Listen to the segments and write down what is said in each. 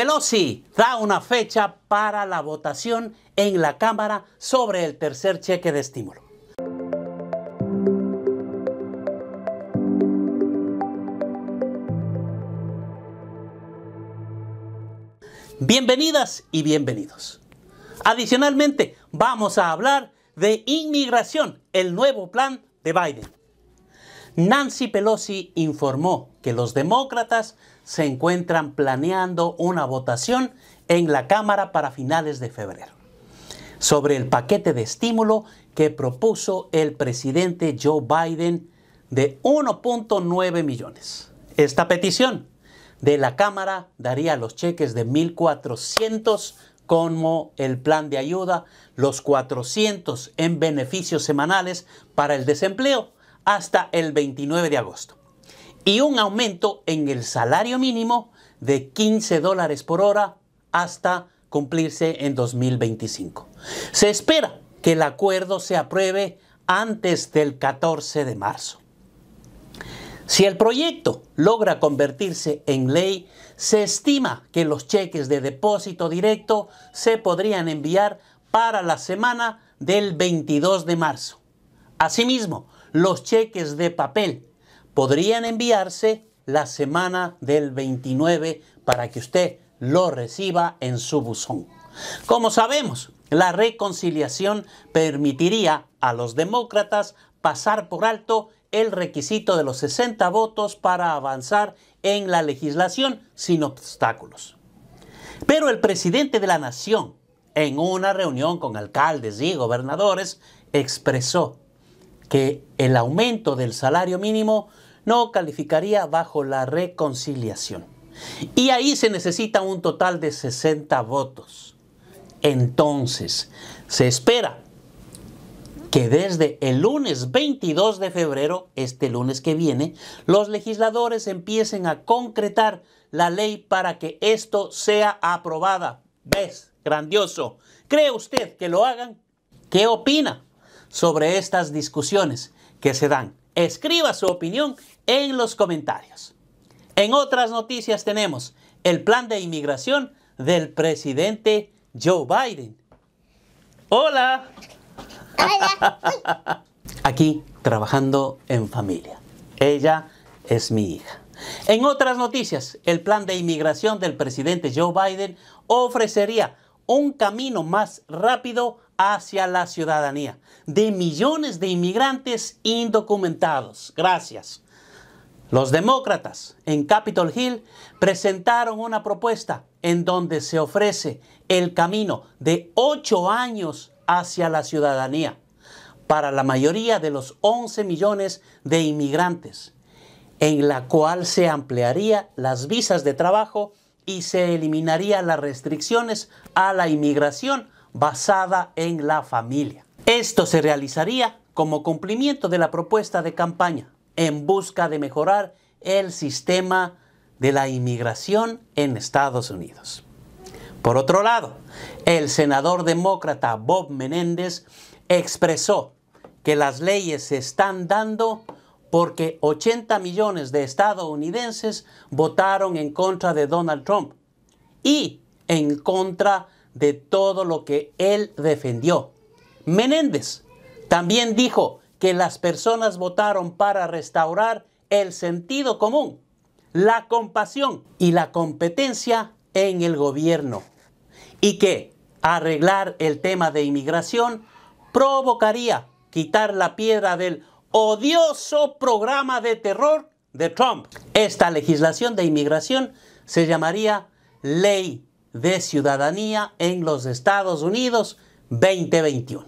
Pelosi da una fecha para la votación en la Cámara sobre el tercer cheque de estímulo. Bienvenidas y bienvenidos. Adicionalmente, vamos a hablar de inmigración, el nuevo plan de Biden. Nancy Pelosi informó que los demócratas se encuentran planeando una votación en la Cámara para finales de febrero sobre el paquete de estímulo que propuso el presidente Joe Biden de 1.9 millones. Esta petición de la Cámara daría los cheques de 1.400 como el plan de ayuda, los 400 en beneficios semanales para el desempleo hasta el 29 de agosto y un aumento en el salario mínimo de 15 dólares por hora hasta cumplirse en 2025. Se espera que el acuerdo se apruebe antes del 14 de marzo. Si el proyecto logra convertirse en ley, se estima que los cheques de depósito directo se podrían enviar para la semana del 22 de marzo. Asimismo, los cheques de papel podrían enviarse la semana del 29 para que usted lo reciba en su buzón. Como sabemos, la reconciliación permitiría a los demócratas pasar por alto el requisito de los 60 votos para avanzar en la legislación sin obstáculos. Pero el presidente de la nación, en una reunión con alcaldes y gobernadores, expresó que el aumento del salario mínimo no calificaría bajo la reconciliación. Y ahí se necesita un total de 60 votos. Entonces, se espera que desde el lunes 22 de febrero, este lunes que viene, los legisladores empiecen a concretar la ley para que esto sea aprobada. ¿Ves? Grandioso. ¿Cree usted que lo hagan? ¿Qué opina? sobre estas discusiones que se dan. Escriba su opinión en los comentarios. En otras noticias tenemos el plan de inmigración del presidente Joe Biden. Hola. Aquí trabajando en familia. Ella es mi hija. En otras noticias, el plan de inmigración del presidente Joe Biden ofrecería un camino más rápido hacia la ciudadanía de millones de inmigrantes indocumentados. Gracias. Los demócratas en Capitol Hill presentaron una propuesta en donde se ofrece el camino de ocho años hacia la ciudadanía para la mayoría de los 11 millones de inmigrantes, en la cual se ampliaría las visas de trabajo y se eliminaría las restricciones a la inmigración basada en la familia. Esto se realizaría como cumplimiento de la propuesta de campaña en busca de mejorar el sistema de la inmigración en Estados Unidos. Por otro lado, el senador demócrata Bob Menéndez expresó que las leyes se están dando porque 80 millones de estadounidenses votaron en contra de Donald Trump y en contra de de todo lo que él defendió. Menéndez también dijo que las personas votaron para restaurar el sentido común, la compasión y la competencia en el gobierno y que arreglar el tema de inmigración provocaría quitar la piedra del odioso programa de terror de Trump. Esta legislación de inmigración se llamaría ley de Ciudadanía en los Estados Unidos 2021.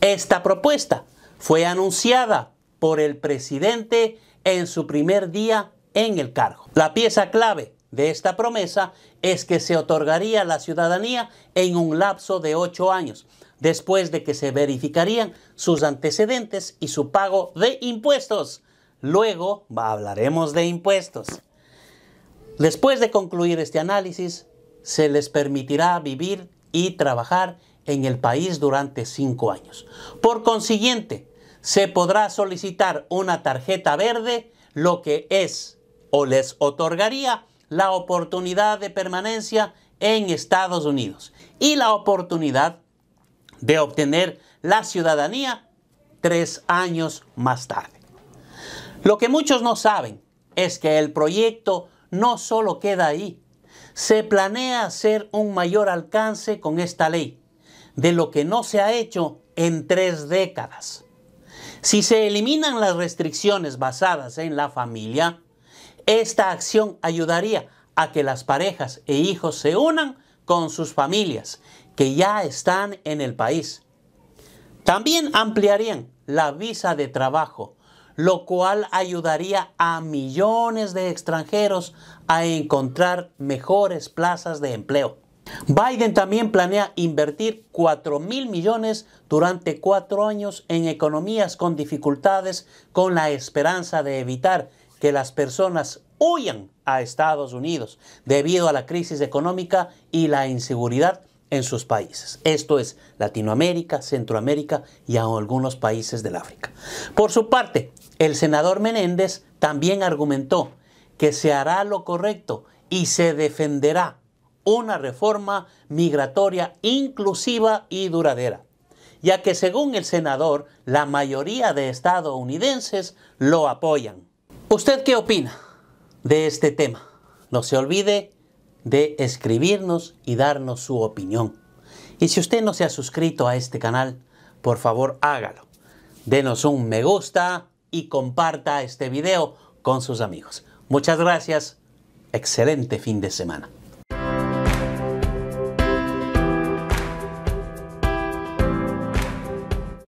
Esta propuesta fue anunciada por el presidente en su primer día en el cargo. La pieza clave de esta promesa es que se otorgaría la ciudadanía en un lapso de ocho años, después de que se verificarían sus antecedentes y su pago de impuestos. Luego hablaremos de impuestos. Después de concluir este análisis, se les permitirá vivir y trabajar en el país durante cinco años. Por consiguiente, se podrá solicitar una tarjeta verde, lo que es o les otorgaría la oportunidad de permanencia en Estados Unidos y la oportunidad de obtener la ciudadanía tres años más tarde. Lo que muchos no saben es que el proyecto no solo queda ahí, se planea hacer un mayor alcance con esta ley, de lo que no se ha hecho en tres décadas. Si se eliminan las restricciones basadas en la familia, esta acción ayudaría a que las parejas e hijos se unan con sus familias que ya están en el país. También ampliarían la visa de trabajo lo cual ayudaría a millones de extranjeros a encontrar mejores plazas de empleo. Biden también planea invertir 4 mil millones durante cuatro años en economías con dificultades con la esperanza de evitar que las personas huyan a Estados Unidos debido a la crisis económica y la inseguridad en sus países. Esto es Latinoamérica, Centroamérica y algunos países del África. Por su parte, el senador Menéndez también argumentó que se hará lo correcto y se defenderá una reforma migratoria inclusiva y duradera, ya que según el senador, la mayoría de estadounidenses lo apoyan. ¿Usted qué opina de este tema? No se olvide de escribirnos y darnos su opinión. Y si usted no se ha suscrito a este canal, por favor hágalo. Denos un me gusta y comparta este video con sus amigos. Muchas gracias. Excelente fin de semana.